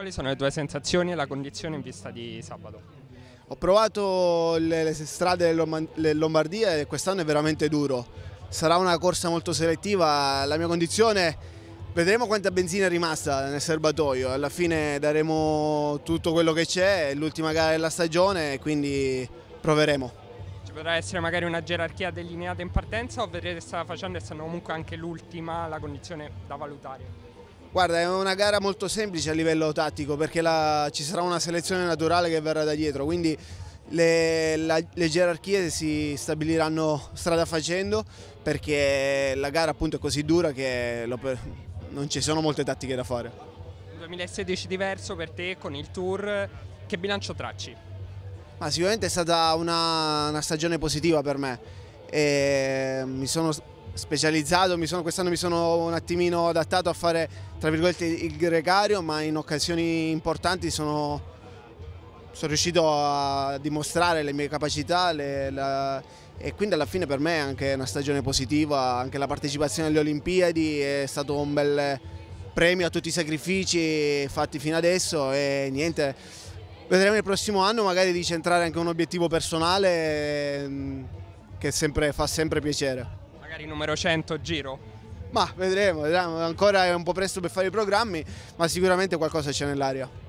Quali sono le tue sensazioni e la condizione in vista di sabato? Ho provato le, le strade del Lombardia e quest'anno è veramente duro. Sarà una corsa molto selettiva, la mia condizione vedremo quanta benzina è rimasta nel serbatoio, alla fine daremo tutto quello che c'è, è l'ultima gara della stagione quindi proveremo. Ci potrà essere magari una gerarchia delineata in partenza o vedrete che sta facendo essendo comunque anche l'ultima la condizione da valutare? Guarda, è una gara molto semplice a livello tattico perché la, ci sarà una selezione naturale che verrà da dietro, quindi le, la, le, gerarchie si stabiliranno strada facendo perché la gara appunto è così dura che lo, non ci sono molte tattiche da fare. 2016 diverso per te con il tour, che bilancio tracci? Ma sicuramente è stata una, una stagione positiva per me. E mi sono specializzato, quest'anno mi sono un attimino adattato a fare tra virgolette il gregario, ma in occasioni importanti sono, sono riuscito a dimostrare le mie capacità le, la, e quindi alla fine per me è anche una stagione positiva, anche la partecipazione alle Olimpiadi è stato un bel premio a tutti i sacrifici fatti fino adesso e niente, vedremo il prossimo anno magari di centrare anche un obiettivo personale mm, che sempre, fa sempre piacere. Magari numero 100 giro? Ma vedremo, vedremo, ancora è un po' presto per fare i programmi, ma sicuramente qualcosa c'è nell'aria.